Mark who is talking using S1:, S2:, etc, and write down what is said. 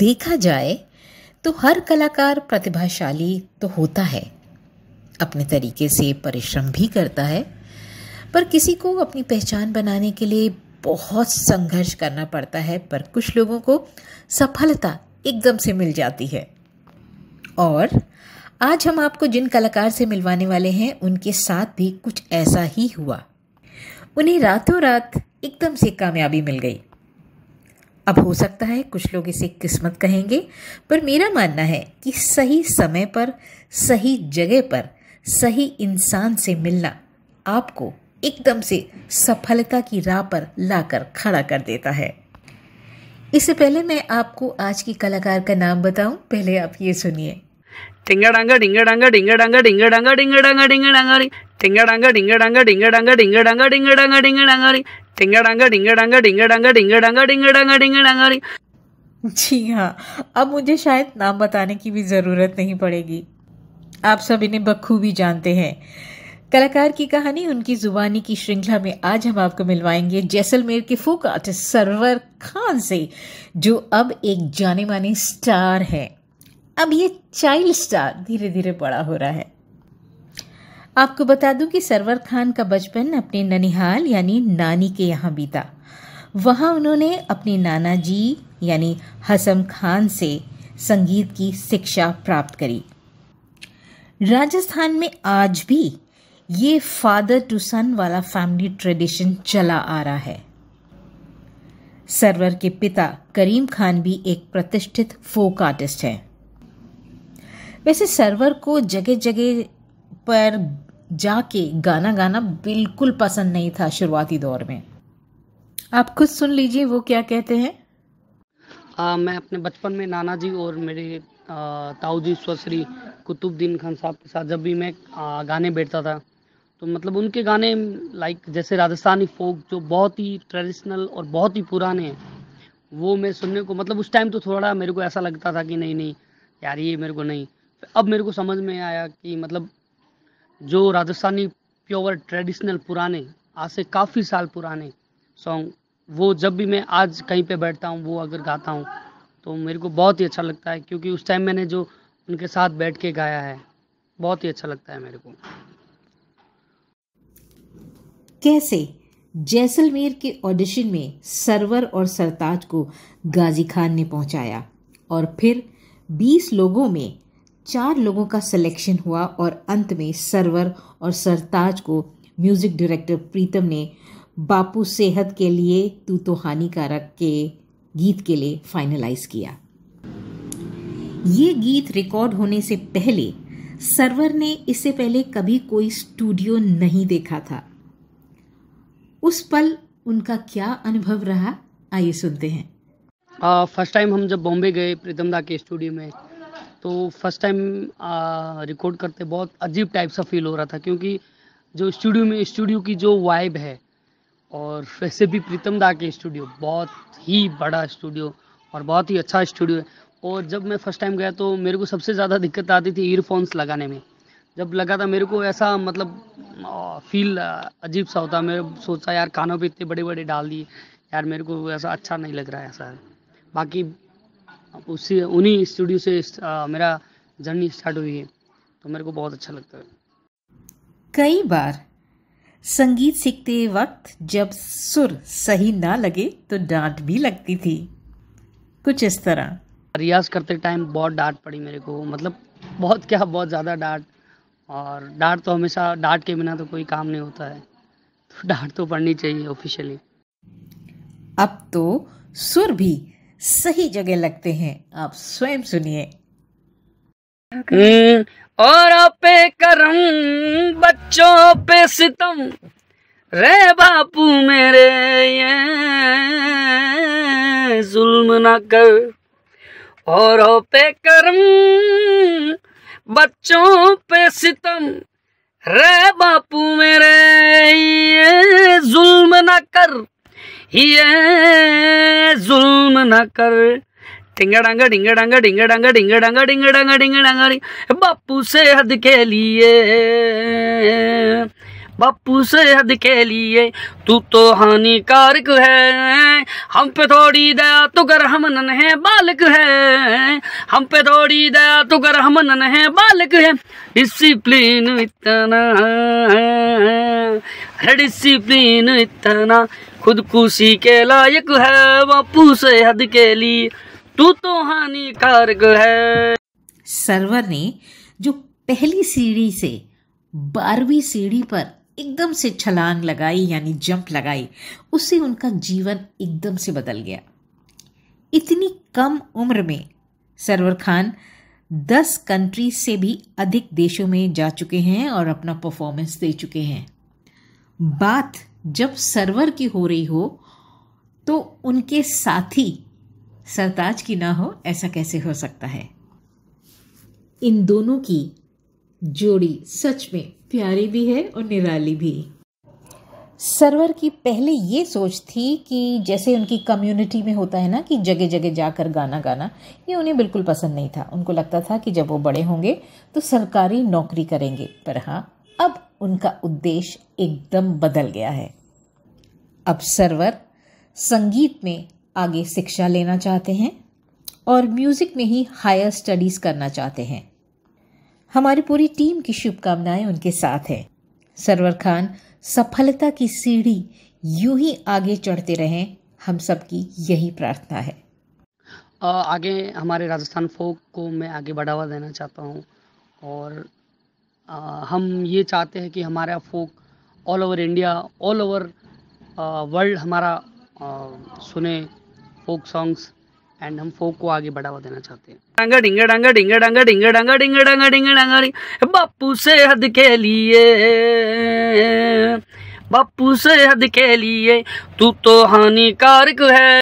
S1: देखा जाए तो हर कलाकार प्रतिभाशाली तो होता है अपने तरीके से परिश्रम भी करता है पर किसी को अपनी पहचान बनाने के लिए बहुत संघर्ष करना पड़ता है पर कुछ लोगों को सफलता एकदम से मिल जाती है और आज हम आपको जिन कलाकार से मिलवाने वाले हैं उनके साथ भी कुछ ऐसा ही हुआ उन्हें रातों रात एकदम से कामयाबी मिल गई अब हो सकता है कुछ लोग इसे किस्मत कहेंगे पर मेरा मानना है कि सही समय पर सही जगह पर सही इंसान से मिलना आपको एकदम से सफलता की राह पर लाकर खड़ा कर देता है इससे पहले मैं आपको आज की कलाकार का नाम बताऊं पहले आप ये सुनिए टिंगा डांगा
S2: डिंगा डांगा डिंगा डांगा डिंगा डांगा डिंगा डांगा डिंगा डांगा टिंगा डांगा डिंगा डांगा डिंगा डांगा डिंगा डांगा डिंगा डांगा जी
S1: हाँ अब मुझे शायद नाम बताने की भी ज़रूरत नहीं पड़ेगी आप सब इन्हें बखूबी जानते हैं कलाकार की कहानी उनकी जुबानी की श्रृंखला में आज हम आपको मिलवाएंगे जैसलमेर के फोक आर्टिस्ट सरवर खान से जो अब एक जाने माने स्टार है अब ये चाइल्ड स्टार धीरे धीरे बड़ा हो रहा है आपको बता दूं कि सरवर खान का बचपन अपने ननिहाल यानी नानी के यहाँ बीता वहाँ उन्होंने अपने नाना जी यानी हसम खान से संगीत की शिक्षा प्राप्त करी राजस्थान में आज भी ये फादर टू सन वाला फैमिली ट्रेडिशन चला आ रहा है सरवर के पिता करीम खान भी एक प्रतिष्ठित फोक आर्टिस्ट हैं वैसे सरवर को जगह जगह पर जाके गाना गाना बिल्कुल पसंद नहीं था शुरुआती दौर में आप खुद सुन लीजिए वो क्या कहते हैं
S3: आ, मैं अपने बचपन में नाना जी और मेरे ताऊ जी स्वश्री कुतुबद्दीन खान साहब के साथ जब भी मैं आ, गाने बैठता था तो मतलब उनके गाने लाइक जैसे राजस्थानी फोक जो बहुत ही ट्रेडिशनल और बहुत ही पुराने हैं वो मैं सुनने को मतलब उस टाइम तो थोड़ा मेरे को ऐसा लगता था कि नहीं नहीं यार ये मेरे को नहीं अब मेरे को समझ में आया कि मतलब जो राजस्थानी प्योर ट्रेडिशनल पुराने आज से काफ़ी साल पुराने सॉन्ग वो जब भी मैं आज कहीं पे बैठता हूँ वो अगर गाता हूँ तो मेरे को बहुत ही अच्छा लगता है क्योंकि उस टाइम मैंने जो उनके साथ बैठ के गाया है बहुत ही अच्छा लगता है मेरे को
S1: कैसे जैसलमेर के ऑडिशन में सरवर और सरताज को गाजी खान ने पहुंचाया और फिर 20 लोगों में चार लोगों का सिलेक्शन हुआ और अंत में सरवर और सरताज को म्यूज़िक डायरेक्टर प्रीतम ने बापू सेहत के लिए तू तो हानिकारक के गीत के लिए फाइनलाइज किया ये गीत रिकॉर्ड होने से पहले सरवर ने इससे पहले कभी कोई स्टूडियो नहीं देखा था उस पल उनका क्या अनुभव रहा आइए सुनते हैं
S3: फर्स्ट टाइम हम जब बॉम्बे गए प्रीतम दा के स्टूडियो में तो फर्स्ट टाइम रिकॉर्ड करते बहुत अजीब टाइप सा फील हो रहा था क्योंकि जो स्टूडियो में स्टूडियो की जो वाइब है और वैसे भी प्रीतम दा के स्टूडियो बहुत ही बड़ा स्टूडियो और बहुत ही अच्छा स्टूडियो है और जब मैं फर्स्ट टाइम गया तो मेरे को सबसे ज़्यादा दिक्कत आती थी ईयरफोन्स लगाने में जब लगा था मेरे को ऐसा मतलब फील अजीब सा होता मेरे सोचा यार कानों पे इतने बड़े बड़े डाल दिए यार मेरे को ऐसा अच्छा नहीं लग रहा है ऐसा बाकी उसी उन्हीं स्टूडियो से आ, मेरा जर्नी स्टार्ट हुई है तो मेरे को बहुत अच्छा लगता है
S1: कई बार संगीत सीखते वक्त जब सुर सही ना लगे तो डांट भी लगती थी कुछ इस तरह रियाज करते टाइम बहुत डांट पड़ी मेरे को मतलब बहुत क्या बहुत
S3: ज़्यादा डांट और डांट तो हमेशा डांट के बिना तो कोई काम नहीं होता है तो डांट तो पड़नी चाहिए ऑफिशियली
S1: अब तो सुर भी सही जगह लगते हैं आप स्वयं सुनिए हम्म, और पे करम बच्चों पे सितम
S2: रे बापू मेरे ये जुल्म ना कर और पे करम बच्चों पे सितम रे बापू मेरे ये जुल्म ना कर ये न कर टिंगड़ांगा डिंगड़ांगा डिंगड़ांगा डिंगड़ांगा डिंगड़ांगा डिंगड़ांगा बापू से हद के लिए बापू से हद के लिए तू तो हानिकारक है हम पे थोड़ी दया तो कर हम नन बालक है हम पे थोड़ी दया तो कर हम नन बालक है डिसिप्लिन इतना है डिसिप्लिन इतना खुदकुशी के लायक है बापू से हद के लिए
S1: तू तो हानिकारक है सरवर ने जो पहली सीढ़ी से बारहवीं सीढ़ी पर एकदम से छलांग लगाई यानी जंप लगाई उससे उनका जीवन एकदम से बदल गया इतनी कम उम्र में सरवर खान दस कंट्री से भी अधिक देशों में जा चुके हैं और अपना परफॉर्मेंस दे चुके हैं बात जब सर्वर की हो रही हो तो उनके साथी सरताज की ना हो ऐसा कैसे हो सकता है इन दोनों की जोड़ी सच में प्यारी भी है और निराली भी सर्वर की पहले ये सोच थी कि जैसे उनकी कम्युनिटी में होता है ना कि जगह जगह जाकर गाना गाना ये उन्हें बिल्कुल पसंद नहीं था उनको लगता था कि जब वो बड़े होंगे तो सरकारी नौकरी करेंगे पर हाँ अब उनका उद्देश्य एकदम बदल गया है अब सरवर संगीत में आगे शिक्षा लेना चाहते हैं और म्यूज़िक में ही हायर स्टडीज़ करना चाहते हैं हमारी पूरी टीम की शुभकामनाएं उनके साथ हैं सरवर खान सफलता की सीढ़ी यूं ही आगे चढ़ते रहें हम सबकी यही प्रार्थना है
S3: आगे हमारे राजस्थान फोक को मैं आगे बढ़ावा देना चाहता हूँ और हम ये चाहते हैं कि हमारा folk all over India all over world हमारा सुने फोक सॉन्ग्स एंड हम फोक को आगे बढ़ावा देना चाहते हैं
S2: बापू से हद के लिए बापू से हद के लिए तू तो हानिकारक है